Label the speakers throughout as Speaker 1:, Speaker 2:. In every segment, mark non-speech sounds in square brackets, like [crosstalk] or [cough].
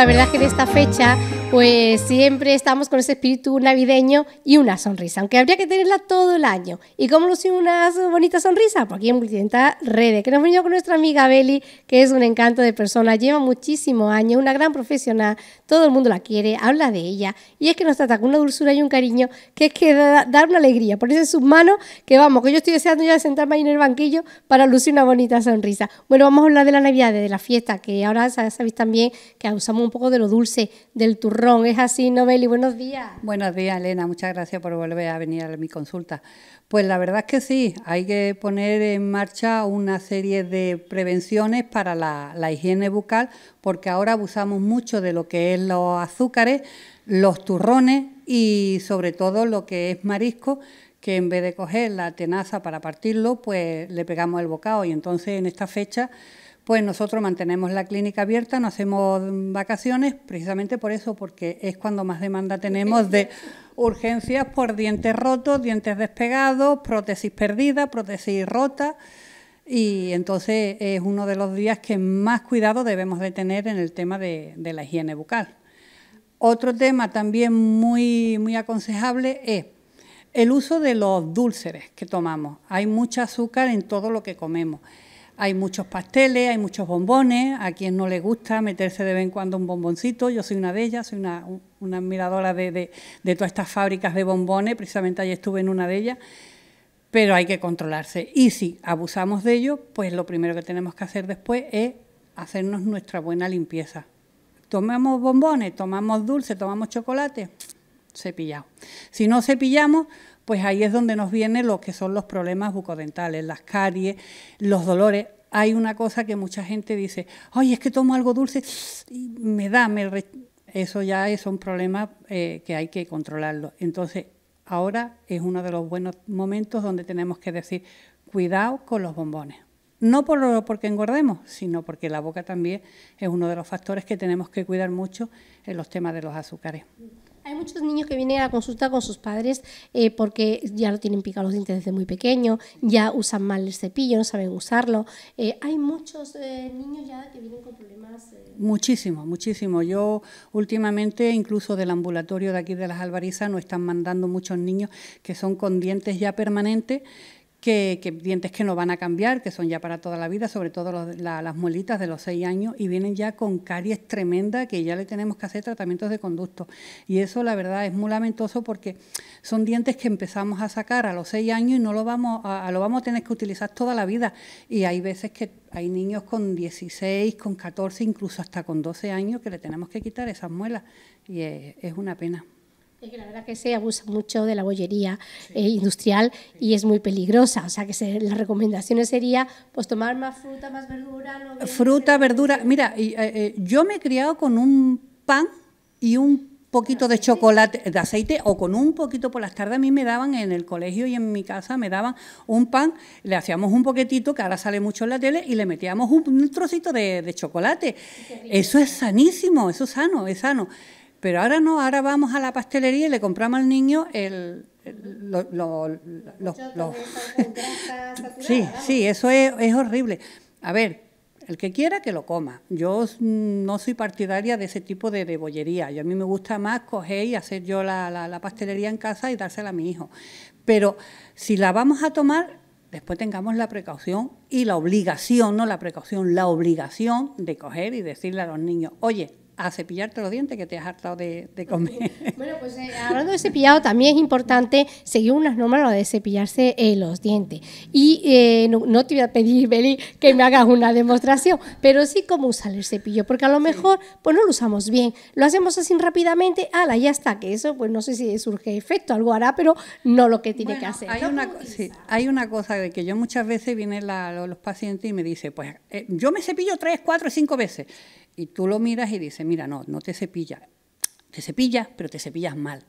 Speaker 1: la verdad es que en esta fecha pues siempre estamos con ese espíritu navideño y una sonrisa, aunque habría que tenerla todo el año. ¿Y cómo lucir una bonita sonrisa? Por pues aquí en Multidental Redes, que nos venido con nuestra amiga Beli, que es un encanto de persona, lleva muchísimos años, una gran profesional, todo el mundo la quiere, habla de ella, y es que nos trata con una dulzura y un cariño que es que da, una alegría, ponerse en sus manos, que vamos, que yo estoy deseando ya sentarme ahí en el banquillo para lucir una bonita sonrisa. Bueno, vamos a hablar de la Navidad, de la fiesta, que ahora sabéis también que usamos un poco de lo dulce, del turrón ¿Es así, Noveli? Buenos días.
Speaker 2: Buenos días, Elena. Muchas gracias por volver a venir a mi consulta. Pues la verdad es que sí, hay que poner en marcha una serie de prevenciones para la, la higiene bucal, porque ahora abusamos mucho de lo que es los azúcares, los turrones y sobre todo lo que es marisco que en vez de coger la tenaza para partirlo, pues le pegamos el bocado. Y entonces en esta fecha pues nosotros mantenemos la clínica abierta, no hacemos vacaciones, precisamente por eso, porque es cuando más demanda tenemos de urgencias por dientes rotos, dientes despegados, prótesis perdida, prótesis rota. Y entonces es uno de los días que más cuidado debemos de tener en el tema de, la higiene bucal. Otro tema también muy, muy aconsejable es el uso de los dulceres que tomamos. Hay mucha azúcar en todo lo que comemos. Hay muchos pasteles, hay muchos bombones, a quien no le gusta meterse de vez en cuando un bomboncito, yo soy una de ellas, soy una, admiradora de, todas estas fábricas de bombones, precisamente ayer estuve en una de ellas, pero hay que controlarse. Y si abusamos de ello, pues lo primero que tenemos que hacer después es hacernos nuestra buena limpieza. Tomamos bombones, tomamos dulce, tomamos chocolate, cepillado. Si no cepillamos, pues ahí es donde nos vienen lo que son los problemas bucodentales, las caries, los dolores. Hay una cosa que mucha gente dice, ay, es que tomo algo dulce y me da, me eso ya es un problema eh, que hay que controlarlo. Entonces, ahora es uno de los buenos momentos donde tenemos que decir, cuidado con los bombones. No por, porque engordemos, sino porque la boca también es uno de los factores que tenemos que cuidar mucho en los temas de los azúcares.
Speaker 1: Hay muchos niños que vienen a consulta con sus padres eh, porque ya lo tienen picados los dientes desde muy pequeño, ya usan mal el cepillo, no saben usarlo. Eh, hay muchos eh, niños ya que vienen con problemas. Muchísimo, muchísimo. Yo últimamente,
Speaker 2: incluso del ambulatorio de aquí de las Albarizas, nos están mandando muchos niños que son con dientes ya permanentes que, dientes que no van a cambiar, que son ya para toda la vida, sobre todo las muelitas de los 6 años, y vienen ya con caries tremenda que ya le tenemos que hacer tratamientos de conducto. Y eso la verdad es muy lamentoso porque son dientes que empezamos a sacar a los 6 años y no lo vamos a, lo vamos a tener que utilizar toda la vida. Y hay veces que hay niños con 16, con 14, incluso hasta con 12 años que le tenemos que quitar esas muelas. Y es, es una pena
Speaker 1: que la verdad que se abusa mucho de la bollería eh, industrial y es muy peligrosa. O sea, que las recomendaciones sería pues tomar más fruta, más verdura. Eh, fruta, verdura. Mira, eh, yo me he criado con un pan
Speaker 2: y un poquito de chocolate, de aceite o con un poquito por las tardes a mí me daban en el colegio y en mi casa me daban un pan, le hacíamos un poquitito que ahora sale mucho en la tele y le metíamos un, trocito de, de chocolate. Eso es sanísimo, eso es sano, es sano. Pero ahora no, ahora vamos a la pastelería y le compramos al niño el, [laughs] sí, sí, eso es, horrible. A ver, el que quiera que lo coma. Yo no soy partidaria de ese tipo de, bollería. Yo, a mí me gusta más coger y hacer yo la, la, la, pastelería en casa y dársela a mi hijo. Pero si la vamos a tomar, después tengamos la precaución y la obligación, no la precaución, la obligación de coger y decirle a los niños, oye, a cepillarte los dientes que te has hartado de, comer. [laughs] Bueno,
Speaker 1: pues eh, [laughs] hablando de cepillado, también es importante seguir unas normas de cepillarse eh, los dientes. Y eh, no, te voy a pedir, Beli, que me hagas una [laughs] demostración, pero sí cómo usar el cepillo, porque a lo mejor pues no lo usamos bien. Lo hacemos así rápidamente, ala, ya está, que eso pues no sé si surge efecto, algo hará, pero no lo que tiene que hacer. Hay,
Speaker 2: una, cosa de que yo muchas veces vienen los pacientes y me dice, pues yo me cepillo tres, cuatro, cinco veces. Y tú lo miras y dices, mira, no, no te cepillas. Te cepillas, pero te cepillas mal.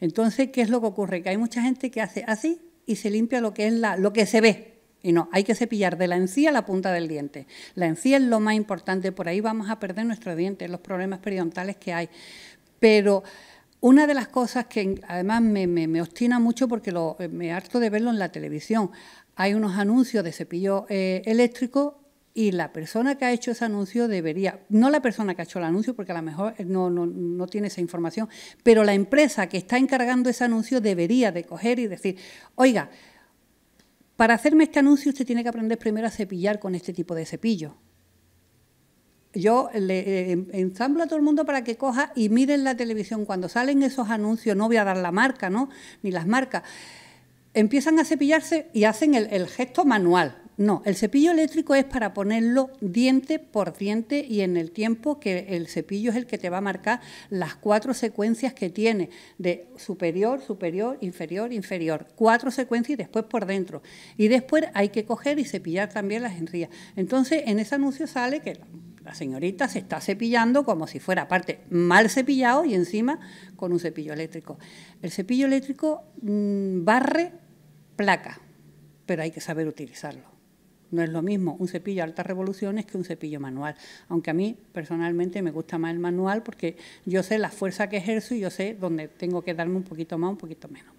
Speaker 2: Entonces, ¿qué es lo que ocurre? Que hay mucha gente que hace así y se limpia lo que es la, lo que se ve. Y no, hay que cepillar de la encía a la punta del diente. La encía es lo más importante, por ahí vamos a perder nuestro diente, los problemas periodontales que hay. Pero una de las cosas que además me, me, obstina mucho porque me harto de verlo en la televisión, hay unos anuncios de cepillo eh, eléctrico y la persona que ha hecho ese anuncio debería, no la persona que ha hecho el anuncio, porque a lo mejor no, tiene esa información, pero la empresa que está encargando ese anuncio debería de coger y decir, oiga, para hacerme este anuncio usted tiene que aprender primero a cepillar con este tipo de cepillo. Yo le eh, ensamblo a todo el mundo para que coja y miren la televisión. Cuando salen esos anuncios, no voy a dar la marca, ¿no? Ni las marcas. Empiezan a cepillarse y hacen el gesto manual no, el cepillo eléctrico es para ponerlo diente por diente y en el tiempo que el cepillo es el que te va a marcar las cuatro secuencias que tiene de superior, superior, inferior, inferior. Cuatro secuencias y después por dentro. Y después hay que coger y cepillar también las enrías. Entonces, en ese anuncio sale que la señorita se está cepillando como si fuera, aparte, mal cepillado y encima con un cepillo eléctrico. El cepillo eléctrico mm, barre placa, pero hay que saber utilizarlo. No es lo mismo un cepillo a altas revoluciones que un cepillo manual. Aunque a mí personalmente me gusta más el manual porque yo sé la fuerza que ejerzo y yo sé dónde tengo que darme un poquito más, un poquito menos.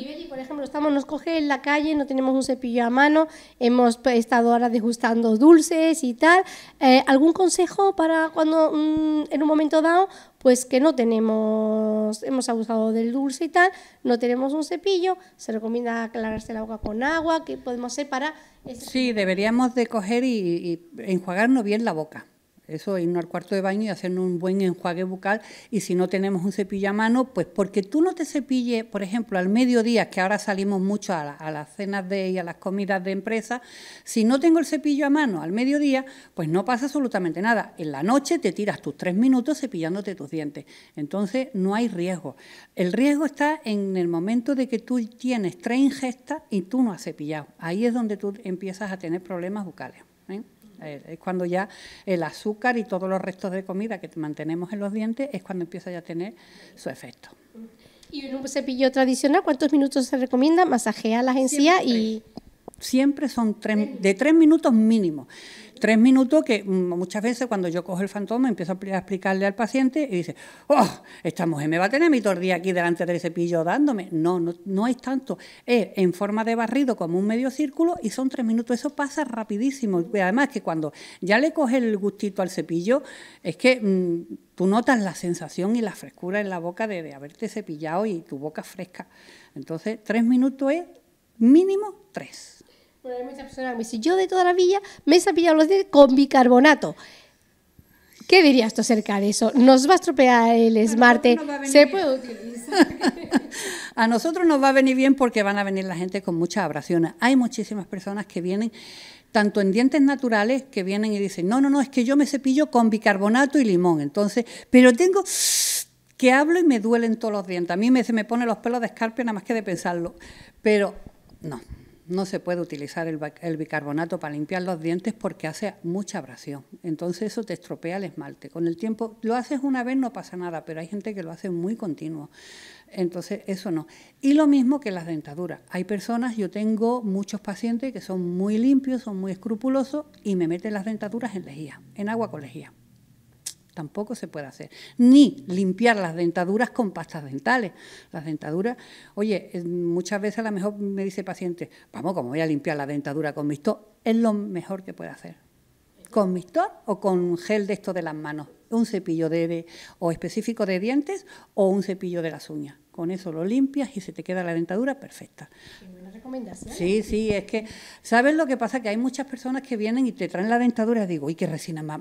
Speaker 1: Y por ejemplo, estamos, nos coge en la calle, no tenemos un cepillo a mano, hemos estado ahora degustando dulces y tal. Eh, ¿Algún consejo para cuando mm, en un momento dado, pues que no tenemos, hemos abusado del dulce y tal, no tenemos un cepillo, se recomienda aclararse la boca con agua, ¿qué podemos hacer para...?
Speaker 2: Sí, deberíamos de coger y enjuagarnos bien la boca eso, irnos al cuarto de baño y hacer un buen enjuague bucal. Y si no tenemos un cepillo a mano, pues porque tú no te cepilles, por ejemplo, al mediodía, que ahora salimos mucho a, a las cenas de, y a las comidas de empresa, si no tengo el cepillo a mano al mediodía, pues no pasa absolutamente nada. En la noche te tiras tus tres minutos cepillándote tus dientes. Entonces no hay riesgo. El riesgo está en el momento de que tú tienes tres ingestas y tú no has cepillado. Ahí es donde tú empiezas a tener problemas bucales. Eh, es cuando ya el azúcar y todos los restos de comida que mantenemos en los dientes es cuando empieza ya a tener su efecto.
Speaker 1: Y en un cepillo tradicional, ¿cuántos minutos se recomienda? ¿Masajea las encías
Speaker 2: y... Siempre son de tres minutos mínimo tres minutos que mm, muchas veces cuando yo cojo el fantoma empiezo a explicarle al paciente y dice, oh, esta mujer me va a tener mi tordilla aquí delante del cepillo dándome. No, no, es tanto. Es en forma de barrido como un medio círculo y son tres minutos. Eso pasa rapidísimo. Y además que cuando ya le coge el gustito al cepillo, es que mm, tú notas la sensación y la frescura en la boca de haberte cepillado y tu boca fresca. Entonces, tres minutos es
Speaker 1: mínimo tres. Bueno, hay muchas personas que me dicen, yo de toda la villa me he cepillado los dientes con bicarbonato. ¿Qué dirías tú acerca de eso? ¿Nos va a estropear el esmarte? ¿Se puede
Speaker 2: utilizar?
Speaker 1: [laughs]
Speaker 2: a nosotros nos va a venir bien porque van a venir la gente con muchas abrasiones. Hay muchísimas personas que vienen, tanto en dientes naturales, que vienen y dicen, no, no, no, es que yo me cepillo con bicarbonato y limón. Entonces, pero tengo que hablo y me duelen todos los dientes. A mí me, se me ponen los pelos de escarpia nada más que de pensarlo. Pero no, no se puede utilizar el, bicarbonato para limpiar los dientes porque hace mucha abrasión. Entonces eso te estropea el esmalte. Con el tiempo, lo haces una vez, no pasa nada, pero hay gente que lo hace muy continuo. Entonces eso no. Y lo mismo que las dentaduras. Hay personas, yo tengo muchos pacientes que son muy limpios, son muy escrupulosos y me meten las dentaduras en lejía, en agua con lejía tampoco se puede hacer. Ni limpiar las dentaduras con pastas dentales. Las dentaduras, oye, eh, muchas veces a lo mejor me dice el paciente, vamos, como voy a limpiar la dentadura con mixtor, es lo mejor que puede hacer. Con mixtor o con gel de esto de las manos, un cepillo de, o específico de dientes o un cepillo de las uñas. Con eso lo limpias y se te queda la dentadura perfecta.
Speaker 1: Sí, sí, es que,
Speaker 2: ¿sabes lo que pasa? Que hay muchas personas que vienen y te traen la dentadura y digo, uy, qué resina más,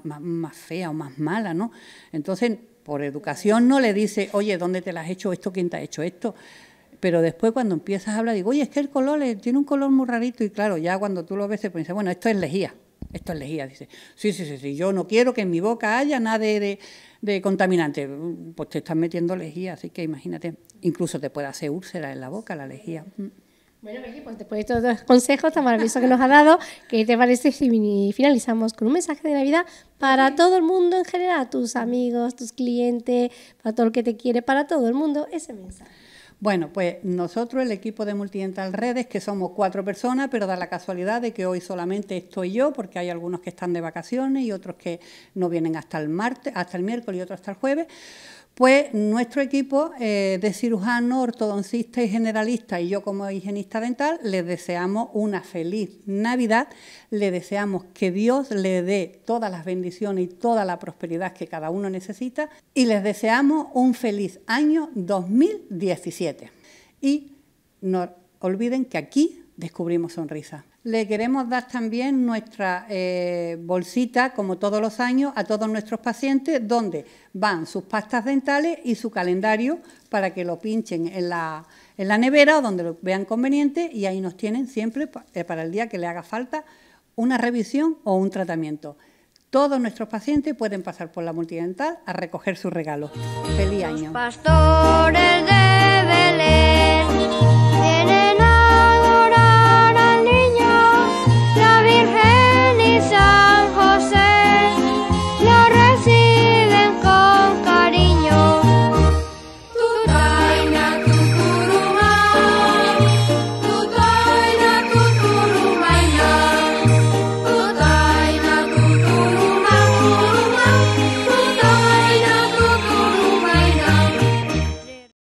Speaker 2: fea o más mala, ¿no? Entonces, por educación no le dice, oye, ¿dónde te la has hecho esto? ¿Quién te ha hecho esto? pero después cuando empiezas a hablar digo, oye, es que el color tiene un color muy rarito y claro, ya cuando tú lo ves te piensas bueno, esto es lejía, esto es lejía, dice, sí, sí, sí, sí, yo no quiero que en mi boca haya nada de, de contaminante, pues te estás metiendo lejía, así que imagínate, incluso te puede hacer úlcera en la boca la lejía.
Speaker 1: Bueno, pues después de estos dos consejos tan maravillosos que nos ha dado, ¿qué te parece si finalizamos con un mensaje de Navidad para todo el mundo en general, tus amigos, tus clientes, para todo el que te quiere, para todo el mundo, ese mensaje?
Speaker 2: Bueno, pues nosotros, el equipo de Multidental Redes, que somos cuatro personas, pero da la casualidad de que hoy solamente estoy yo, porque hay algunos que están de vacaciones y otros que no vienen hasta el martes, hasta el miércoles y otros hasta el jueves. Pues nuestro equipo eh, de cirujanos, ortodoncista y generalistas y yo como higienista dental les deseamos una feliz Navidad, Les deseamos que Dios le dé todas las bendiciones y toda la prosperidad que cada uno necesita y les deseamos un feliz año 2017. Y no olviden que aquí descubrimos sonrisas le queremos dar también nuestra eh, bolsita, como todos los años, a todos nuestros pacientes, donde van sus pastas dentales y su calendario para que lo pinchen en la, en la nevera o donde lo vean conveniente y ahí nos tienen siempre eh, para el día que le haga falta una revisión o un tratamiento. Todos nuestros pacientes pueden pasar por la multidental a recoger su regalo. ¡Feliz año! de